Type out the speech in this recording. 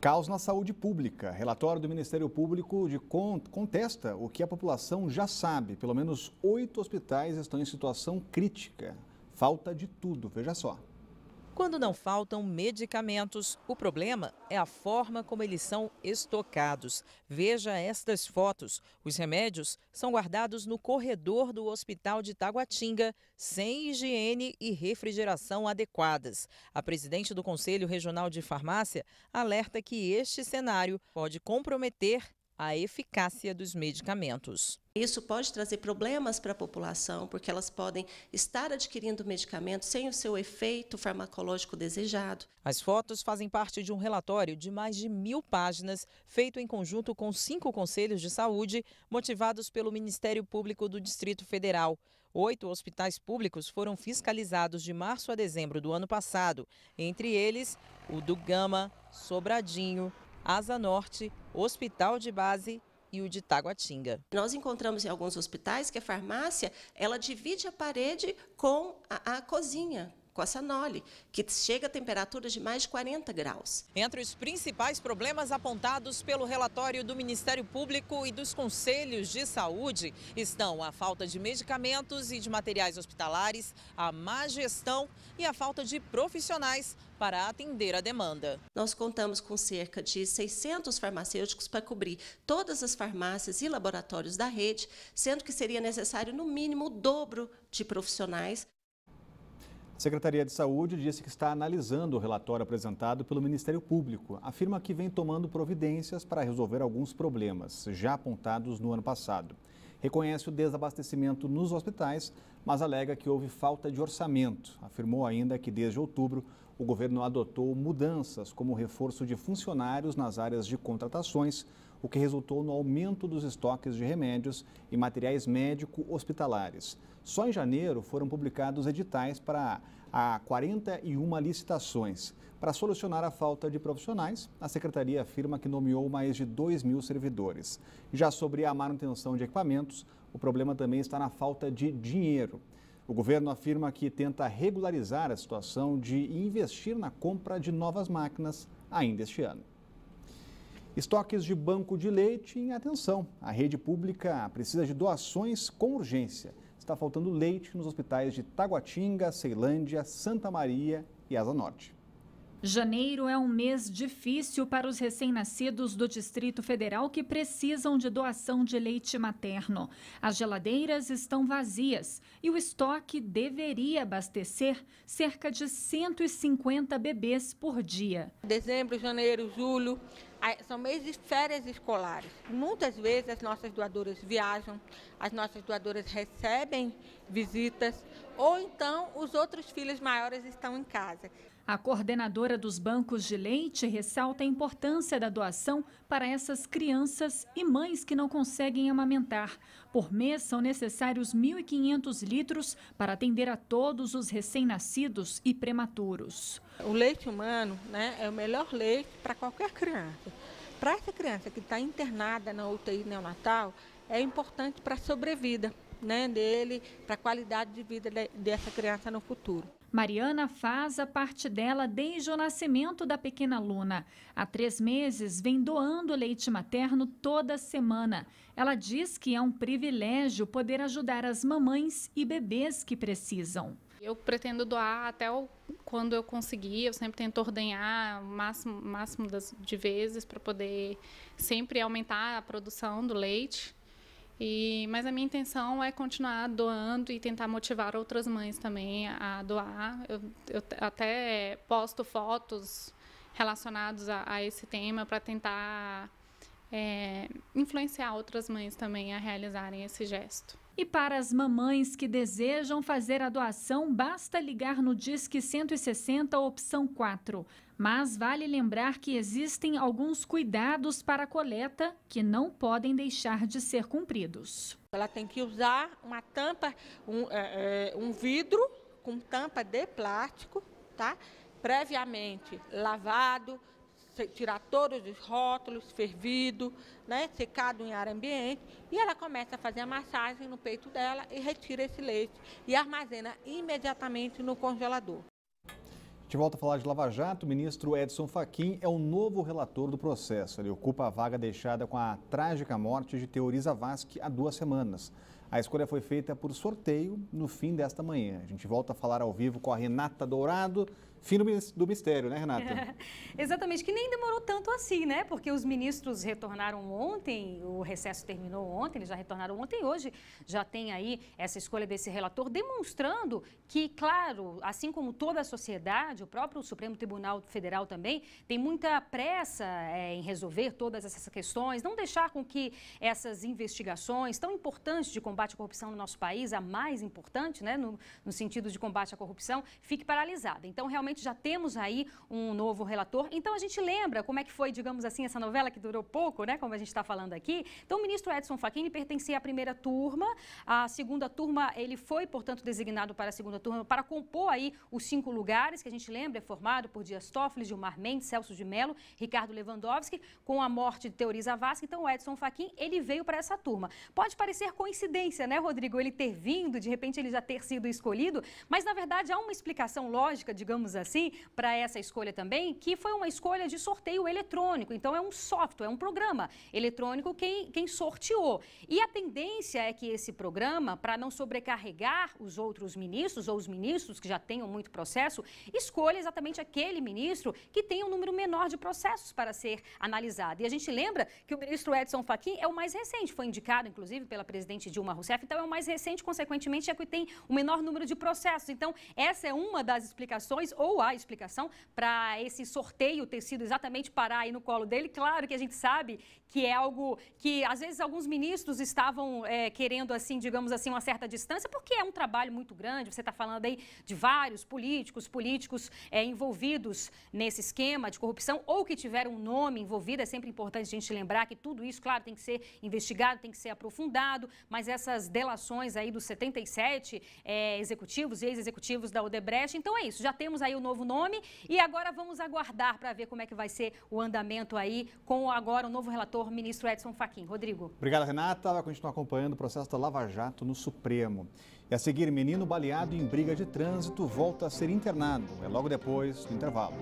Caos na saúde pública. Relatório do Ministério Público de contesta o que a população já sabe. Pelo menos oito hospitais estão em situação crítica. Falta de tudo, veja só. Quando não faltam medicamentos, o problema é a forma como eles são estocados. Veja estas fotos. Os remédios são guardados no corredor do hospital de Taguatinga, sem higiene e refrigeração adequadas. A presidente do Conselho Regional de Farmácia alerta que este cenário pode comprometer a eficácia dos medicamentos. Isso pode trazer problemas para a população, porque elas podem estar adquirindo medicamento sem o seu efeito farmacológico desejado. As fotos fazem parte de um relatório de mais de mil páginas, feito em conjunto com cinco conselhos de saúde, motivados pelo Ministério Público do Distrito Federal. Oito hospitais públicos foram fiscalizados de março a dezembro do ano passado, entre eles o do Gama, Sobradinho, Asa Norte, Hospital de Base e o de Taguatinga. Nós encontramos em alguns hospitais que a farmácia ela divide a parede com a, a cozinha, com a Sanoli, que chega a temperaturas de mais de 40 graus. Entre os principais problemas apontados pelo relatório do Ministério Público e dos Conselhos de Saúde estão a falta de medicamentos e de materiais hospitalares, a má gestão e a falta de profissionais para atender a demanda. Nós contamos com cerca de 600 farmacêuticos para cobrir todas as farmácias e laboratórios da rede, sendo que seria necessário no mínimo o dobro de profissionais. A Secretaria de Saúde disse que está analisando o relatório apresentado pelo Ministério Público. Afirma que vem tomando providências para resolver alguns problemas já apontados no ano passado. Reconhece o desabastecimento nos hospitais, mas alega que houve falta de orçamento. Afirmou ainda que desde outubro o governo adotou mudanças como o reforço de funcionários nas áreas de contratações, o que resultou no aumento dos estoques de remédios e materiais médico-hospitalares. Só em janeiro foram publicados editais para a 41 licitações. Para solucionar a falta de profissionais, a secretaria afirma que nomeou mais de 2 mil servidores. Já sobre a manutenção de equipamentos, o problema também está na falta de dinheiro. O governo afirma que tenta regularizar a situação de investir na compra de novas máquinas ainda este ano. Estoques de banco de leite em atenção. A rede pública precisa de doações com urgência. Está faltando leite nos hospitais de Taguatinga, Ceilândia, Santa Maria e Asa Norte. Janeiro é um mês difícil para os recém-nascidos do Distrito Federal que precisam de doação de leite materno. As geladeiras estão vazias e o estoque deveria abastecer cerca de 150 bebês por dia. Dezembro, janeiro, julho são meses de férias escolares. Muitas vezes as nossas doadoras viajam, as nossas doadoras recebem visitas ou então os outros filhos maiores estão em casa. A coordenadora dos bancos de leite ressalta a importância da doação para essas crianças e mães que não conseguem amamentar. Por mês, são necessários 1.500 litros para atender a todos os recém-nascidos e prematuros. O leite humano né, é o melhor leite para qualquer criança. Para essa criança que está internada na UTI neonatal, é importante para a sobrevida né, dele para a qualidade de vida de, dessa criança no futuro. Mariana faz a parte dela desde o nascimento da pequena Luna. Há três meses vem doando leite materno toda semana. Ela diz que é um privilégio poder ajudar as mamães e bebês que precisam. Eu pretendo doar até o, quando eu conseguir. Eu sempre tento ordenhar o máximo, máximo das, de vezes para poder sempre aumentar a produção do leite. E, mas a minha intenção é continuar doando e tentar motivar outras mães também a doar. Eu, eu até posto fotos relacionadas a, a esse tema para tentar é, influenciar outras mães também a realizarem esse gesto. E para as mamães que desejam fazer a doação, basta ligar no Disque 160, opção 4. Mas vale lembrar que existem alguns cuidados para a coleta que não podem deixar de ser cumpridos. Ela tem que usar uma tampa, um, é, é um vidro com tampa de plástico, tá? Previamente lavado tirar todos os rótulos, fervido, né, secado em ar ambiente, e ela começa a fazer a massagem no peito dela e retira esse leite e armazena imediatamente no congelador. A gente volta a falar de Lava Jato. O ministro Edson Fachin é o novo relator do processo. Ele ocupa a vaga deixada com a trágica morte de Teoriza Vasque há duas semanas. A escolha foi feita por sorteio no fim desta manhã. A gente volta a falar ao vivo com a Renata Dourado Fim do mistério, né, Renata? Exatamente, que nem demorou tanto assim, né? Porque os ministros retornaram ontem, o recesso terminou ontem, eles já retornaram ontem e hoje já tem aí essa escolha desse relator, demonstrando que, claro, assim como toda a sociedade, o próprio Supremo Tribunal Federal também, tem muita pressa é, em resolver todas essas questões, não deixar com que essas investigações tão importantes de combate à corrupção no nosso país, a mais importante, né, no, no sentido de combate à corrupção, fique paralisada. Então, realmente, importante, já temos aí um novo relator. Então a gente lembra como é que foi, digamos assim, essa novela que durou pouco, né? Como a gente está falando aqui. Então o ministro Edson Fachin pertencia à primeira turma, a segunda turma ele foi, portanto, designado para a segunda turma para compor aí os cinco lugares que a gente lembra é formado por Dias Toffoli, Gilmar Mendes, Celso de Mello, Ricardo Lewandowski, com a morte de Teori Zavascki. Então o Edson Fachin ele veio para essa turma. Pode parecer coincidência, né, Rodrigo? Ele ter vindo, de repente ele já ter sido escolhido, mas na verdade há uma explicação lógica, digamos assim assim, para essa escolha também, que foi uma escolha de sorteio eletrônico. Então, é um software, é um programa eletrônico quem, quem sorteou. E a tendência é que esse programa, para não sobrecarregar os outros ministros ou os ministros que já tenham muito processo, escolha exatamente aquele ministro que tem um número menor de processos para ser analisado. E a gente lembra que o ministro Edson Fachin é o mais recente, foi indicado, inclusive, pela presidente Dilma Rousseff, então é o mais recente, consequentemente, é que tem o menor número de processos. Então, essa é uma das explicações ou a explicação para esse sorteio ter sido exatamente parar aí no colo dele? Claro que a gente sabe que é algo que às vezes alguns ministros estavam é, querendo, assim, digamos assim, uma certa distância, porque é um trabalho muito grande. Você está falando aí de vários políticos, políticos é, envolvidos nesse esquema de corrupção ou que tiveram um nome envolvido. É sempre importante a gente lembrar que tudo isso, claro, tem que ser investigado, tem que ser aprofundado, mas essas delações aí dos 77 é, executivos e ex-executivos da Odebrecht, então é isso. Já temos aí aí o novo nome e agora vamos aguardar para ver como é que vai ser o andamento aí com agora o novo relator, ministro Edson Fachin. Rodrigo. Obrigado, Renata. Vai continuar acompanhando o processo da Lava Jato no Supremo. E a seguir, menino baleado em briga de trânsito volta a ser internado. É logo depois do intervalo.